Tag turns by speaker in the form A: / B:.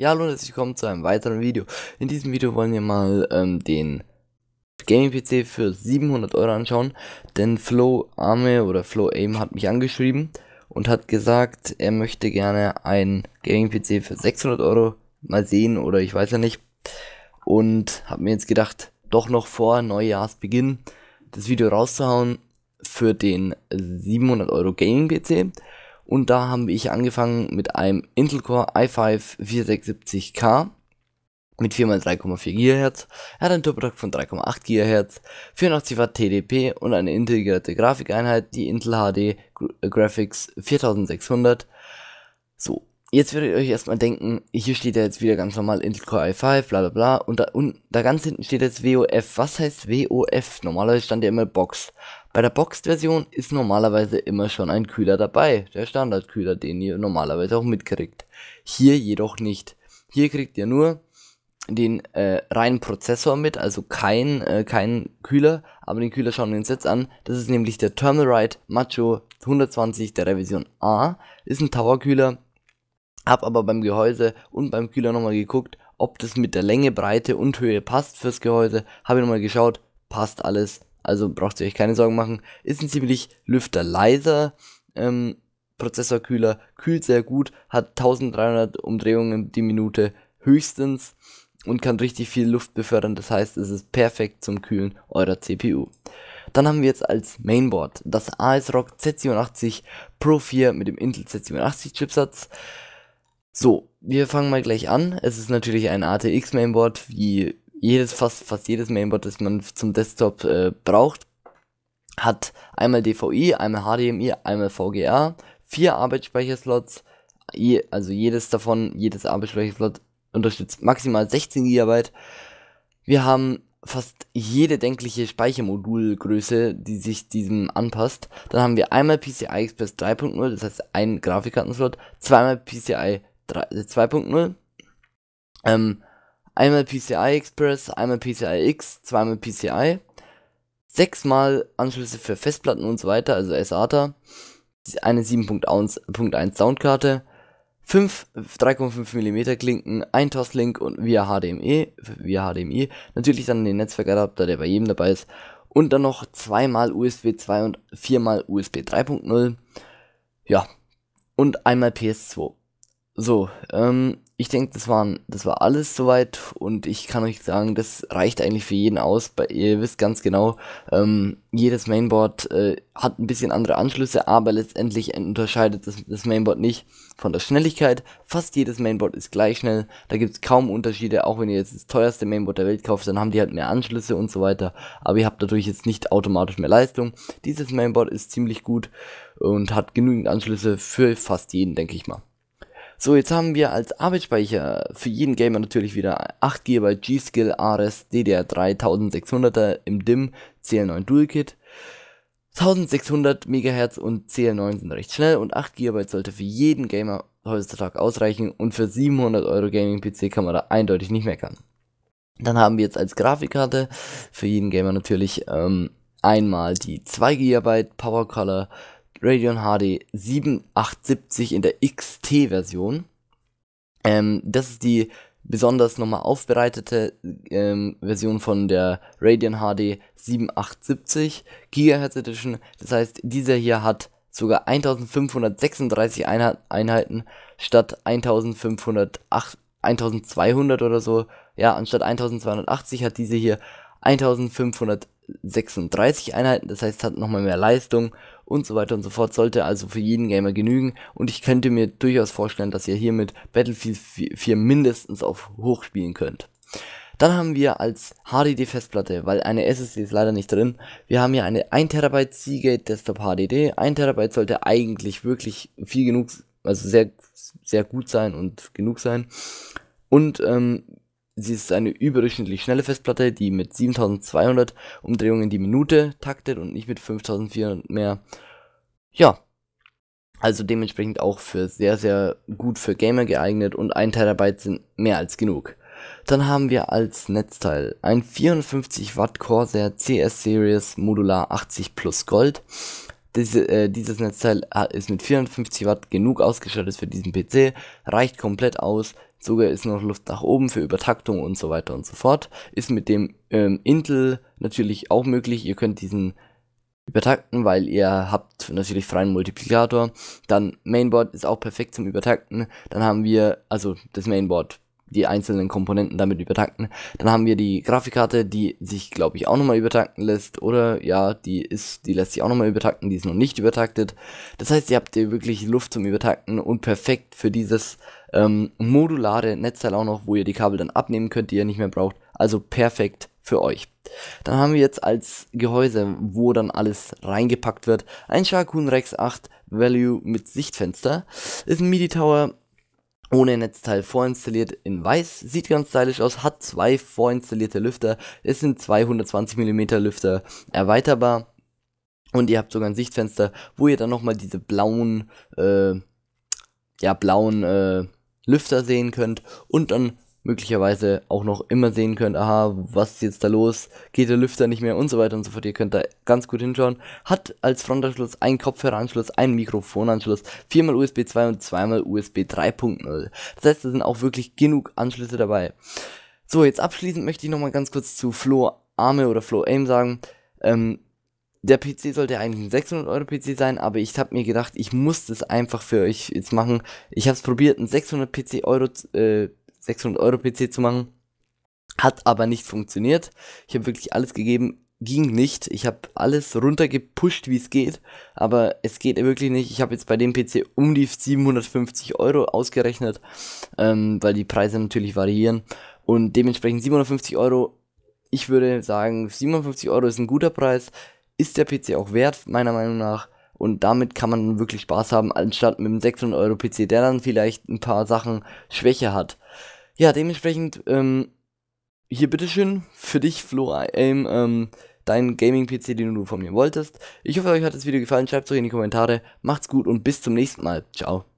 A: Ja, hallo und herzlich willkommen zu einem weiteren Video. In diesem Video wollen wir mal ähm, den Gaming-PC für 700 Euro anschauen, denn Flo Arme oder Flo Aim hat mich angeschrieben und hat gesagt, er möchte gerne einen Gaming-PC für 600 Euro mal sehen oder ich weiß ja nicht. Und habe mir jetzt gedacht, doch noch vor Neujahrsbeginn das Video rauszuhauen für den 700 Euro Gaming-PC und da habe ich angefangen mit einem Intel Core i5 4670 k mit 4x3,4 GHz. Er hat einen Turbodock von 3,8 GHz, 84 Watt TDP und eine integrierte Grafikeinheit, die Intel HD äh, Graphics 4600. So, jetzt werdet ihr euch erstmal denken, hier steht ja jetzt wieder ganz normal Intel Core i5, bla bla bla. Und da, und da ganz hinten steht jetzt WOF. Was heißt WOF? Normalerweise stand ja immer Box. Bei der Boxed-Version ist normalerweise immer schon ein Kühler dabei, der Standardkühler, den ihr normalerweise auch mitkriegt. Hier jedoch nicht. Hier kriegt ihr nur den äh, reinen Prozessor mit, also kein, äh, kein Kühler, aber den Kühler schauen wir uns jetzt an. Das ist nämlich der Thermalright Macho 120 der Revision A. Ist ein Tower-Kühler, hab aber beim Gehäuse und beim Kühler nochmal geguckt, ob das mit der Länge, Breite und Höhe passt fürs Gehäuse. Habe ich nochmal geschaut, passt alles. Also braucht ihr euch keine Sorgen machen. Ist ein ziemlich lüfterleiser ähm, Prozessorkühler, kühlt sehr gut, hat 1300 Umdrehungen die Minute höchstens und kann richtig viel Luft befördern. Das heißt, es ist perfekt zum Kühlen eurer CPU. Dann haben wir jetzt als Mainboard das ASRock Z87 Pro 4 mit dem Intel Z87 Chipsatz. So, wir fangen mal gleich an. Es ist natürlich ein ATX Mainboard, wie jedes, fast, fast jedes Mainboard, das man zum Desktop äh, braucht, hat einmal DVI, einmal HDMI, einmal VGA, vier Arbeitsspeicherslots, je, also jedes davon, jedes Arbeitsspeicherslot unterstützt maximal 16 GB. Wir haben fast jede denkliche Speichermodulgröße, die sich diesem anpasst. Dann haben wir einmal PCI Express 3.0, das heißt ein Grafikkartenslot, zweimal PCI 2.0, äh, ähm, Einmal PCI Express, einmal PCI X, zweimal PCI. Sechsmal Anschlüsse für Festplatten und so weiter, also SATA. Eine 7.1 Soundkarte. fünf 3,5 mm Klinken, ein Toslink und via HDMI, via HDMI, natürlich dann den Netzwerkadapter, der bei jedem dabei ist und dann noch zweimal USB 2 und viermal USB 3.0. Ja, und einmal PS2. So, ähm, ich denke, das, waren, das war alles soweit und ich kann euch sagen, das reicht eigentlich für jeden aus. ihr wisst ganz genau, ähm, jedes Mainboard äh, hat ein bisschen andere Anschlüsse, aber letztendlich unterscheidet das, das Mainboard nicht von der Schnelligkeit. Fast jedes Mainboard ist gleich schnell, da gibt es kaum Unterschiede, auch wenn ihr jetzt das teuerste Mainboard der Welt kauft, dann haben die halt mehr Anschlüsse und so weiter, aber ihr habt dadurch jetzt nicht automatisch mehr Leistung. Dieses Mainboard ist ziemlich gut und hat genügend Anschlüsse für fast jeden, denke ich mal. So, jetzt haben wir als Arbeitsspeicher für jeden Gamer natürlich wieder 8 GB G-Skill RS DDR3 1600er im DIMM CL9 Dual-Kit. 1600 MHz und CL9 sind recht schnell und 8 GB sollte für jeden Gamer heutzutage ausreichen und für 700 Euro Gaming PC kann man da eindeutig nicht meckern. Dann haben wir jetzt als Grafikkarte für jeden Gamer natürlich ähm, einmal die 2 GB Power Color Radeon HD 7870 in der XT-Version. Ähm, das ist die besonders nochmal aufbereitete ähm, Version von der Radeon HD 7870 GHz Edition. Das heißt, dieser hier hat sogar 1536 Einheit Einheiten statt 1200 oder so. Ja, anstatt 1280 hat diese hier 1536 Einheiten, das heißt hat nochmal mehr Leistung und so weiter und so fort. Sollte also für jeden Gamer genügen und ich könnte mir durchaus vorstellen, dass ihr hiermit Battlefield 4 mindestens auf hoch spielen könnt. Dann haben wir als HDD-Festplatte, weil eine SSD ist leider nicht drin, wir haben hier eine 1TB Seagate Desktop HDD. 1TB sollte eigentlich wirklich viel genug, also sehr, sehr gut sein und genug sein. Und ähm, Sie ist eine überdurchschnittlich schnelle Festplatte, die mit 7200 Umdrehungen die Minute taktet und nicht mit 5400 mehr. Ja, also dementsprechend auch für sehr, sehr gut für Gamer geeignet und 1 TB sind mehr als genug. Dann haben wir als Netzteil ein 54 Watt Corsair CS Series Modular 80 Plus Gold. Diese, äh, dieses Netzteil äh, ist mit 54 Watt genug ausgestattet für diesen PC, reicht komplett aus, sogar ist noch Luft nach oben für Übertaktung und so weiter und so fort. Ist mit dem ähm, Intel natürlich auch möglich. Ihr könnt diesen übertakten, weil ihr habt natürlich freien Multiplikator. Dann Mainboard ist auch perfekt zum Übertakten. Dann haben wir, also das Mainboard die einzelnen Komponenten damit übertakten. Dann haben wir die Grafikkarte, die sich, glaube ich, auch nochmal übertakten lässt. Oder ja, die ist, die lässt sich auch nochmal übertakten, die ist noch nicht übertaktet. Das heißt, ihr habt hier wirklich Luft zum Übertakten und perfekt für dieses ähm, modulare Netzteil auch noch, wo ihr die Kabel dann abnehmen könnt, die ihr nicht mehr braucht. Also perfekt für euch. Dann haben wir jetzt als Gehäuse, wo dann alles reingepackt wird, ein Sharkoon Rex 8 Value mit Sichtfenster, ist ein MIDI Tower, ohne Netzteil vorinstalliert in weiß, sieht ganz stylisch aus, hat zwei vorinstallierte Lüfter, es sind 220 mm Lüfter erweiterbar und ihr habt sogar ein Sichtfenster, wo ihr dann nochmal diese blauen, äh, ja blauen äh, Lüfter sehen könnt und dann möglicherweise auch noch immer sehen könnt, aha, was ist jetzt da los, geht der Lüfter nicht mehr und so weiter und so fort. Ihr könnt da ganz gut hinschauen. Hat als Frontanschluss einen Kopfhöreranschluss, einen Mikrofonanschluss, viermal USB 2 und zweimal USB 3.0. Das heißt, da sind auch wirklich genug Anschlüsse dabei. So, jetzt abschließend möchte ich nochmal ganz kurz zu Flo Arme oder Flo Aim sagen. Ähm, der PC sollte eigentlich ein 600 Euro PC sein, aber ich habe mir gedacht, ich muss das einfach für euch jetzt machen. Ich habe es probiert, ein 600 PC Euro äh, 600 Euro PC zu machen. Hat aber nicht funktioniert. Ich habe wirklich alles gegeben, ging nicht. Ich habe alles runtergepusht, wie es geht, aber es geht wirklich nicht. Ich habe jetzt bei dem PC um die 750 Euro ausgerechnet, ähm, weil die Preise natürlich variieren und dementsprechend 750 Euro. Ich würde sagen, 750 Euro ist ein guter Preis, ist der PC auch wert meiner Meinung nach und damit kann man wirklich Spaß haben, anstatt mit einem 600 Euro PC, der dann vielleicht ein paar Sachen Schwäche hat. Ja, dementsprechend, ähm, hier bitteschön für dich, Flo, ähm, ähm dein Gaming-PC, den du von mir wolltest. Ich hoffe, euch hat das Video gefallen. Schreibt es euch in die Kommentare. Macht's gut und bis zum nächsten Mal. Ciao.